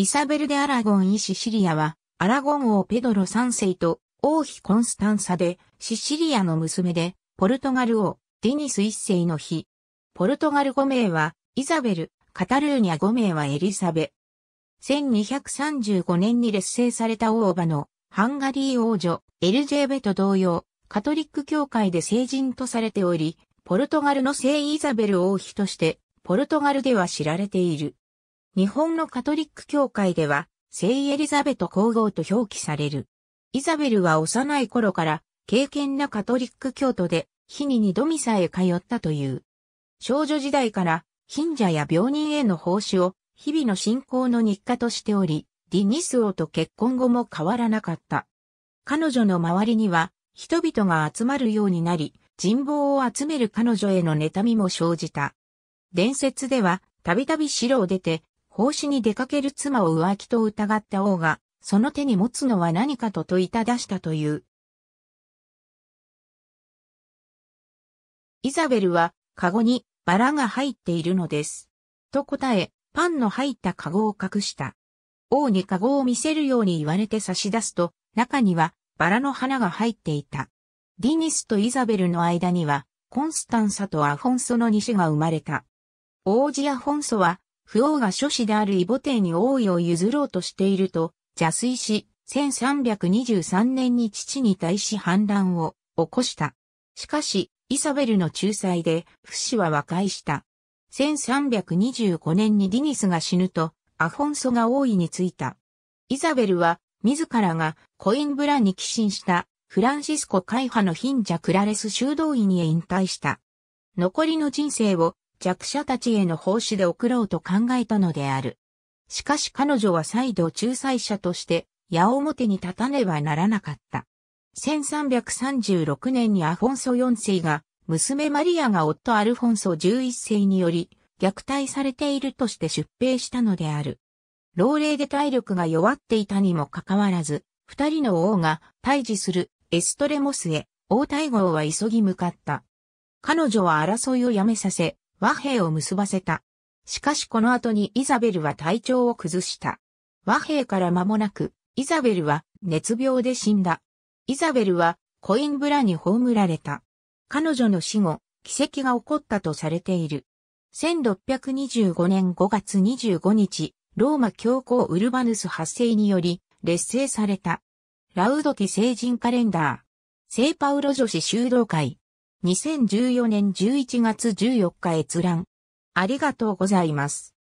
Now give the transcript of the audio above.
イサベルデ・アラゴンイシシリアは、アラゴン王ペドロ3世と王妃コンスタンサで、シシリアの娘で、ポルトガル王、ディニス1世の妃。ポルトガル5名は、イザベル、カタルーニャ5名はエリサベ。1235年に劣勢された王馬の、ハンガリー王女、エルジェーベと同様、カトリック教会で聖人とされており、ポルトガルの聖イザベル王妃として、ポルトガルでは知られている。日本のカトリック教会では、聖エリザベト皇后と表記される。イザベルは幼い頃から、敬虔なカトリック教徒で、日に二度ミサへ通ったという。少女時代から、貧者や病人への奉仕を、日々の信仰の日課としており、ディニス王と結婚後も変わらなかった。彼女の周りには、人々が集まるようになり、人望を集める彼女への妬みも生じた。伝説では、たびたび城を出て、奉仕に出かける妻を浮気と疑った王が、その手に持つのは何かと問いただしたという。イザベルは、カゴにバラが入っているのです。と答え、パンの入ったカゴを隠した。王にカゴを見せるように言われて差し出すと、中にはバラの花が入っていた。ディニスとイザベルの間には、コンスタンサとアフォンソの西が生まれた。王子アフォンソは、不王が諸子であるボテ帝に王位を譲ろうとしていると、邪推し、1323年に父に対し反乱を起こした。しかし、イサベルの仲裁で、不死は和解した。1325年にディニスが死ぬと、アフォンソが王位についた。イザベルは、自らがコインブラに寄進したフランシスコ会派の貧者クラレス修道院へ引退した。残りの人生を弱者たちへの奉仕で送ろうと考えたのである。しかし彼女は再度仲裁者として矢面に立たねばならなかった。1336年にアフォンソ4世が娘マリアが夫アルフォンソ11世により虐待されているとして出兵したのである。老齢で体力が弱っていたにもかかわらず、二人の王が退治するエストレモスへ王太后は急ぎ向かった。彼女は争いをやめさせ、和平を結ばせた。しかしこの後にイザベルは体調を崩した。和平から間もなく、イザベルは熱病で死んだ。イザベルはコインブラに葬られた。彼女の死後、奇跡が起こったとされている。1625年5月25日、ローマ教皇ウルバヌス発生により、劣勢された。ラウドティ聖人カレンダー。聖パウロ女子修道会。2014年11月14日閲覧。ありがとうございます。